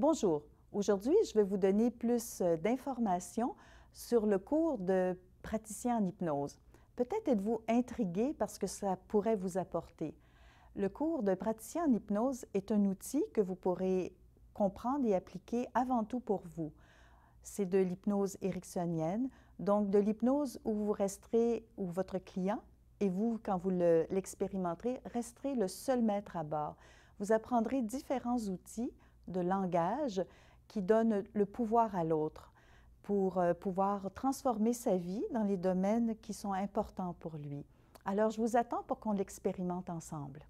Bonjour. Aujourd'hui, je vais vous donner plus euh, d'informations sur le cours de praticien en hypnose. Peut-être êtes-vous intrigué parce que ça pourrait vous apporter. Le cours de praticien en hypnose est un outil que vous pourrez comprendre et appliquer avant tout pour vous. C'est de l'hypnose ericksonienne, donc de l'hypnose où vous resterez, ou votre client et vous, quand vous l'expérimenterez, resterez le seul maître à bord. Vous apprendrez différents outils de langage qui donne le pouvoir à l'autre pour euh, pouvoir transformer sa vie dans les domaines qui sont importants pour lui. Alors, je vous attends pour qu'on l'expérimente ensemble.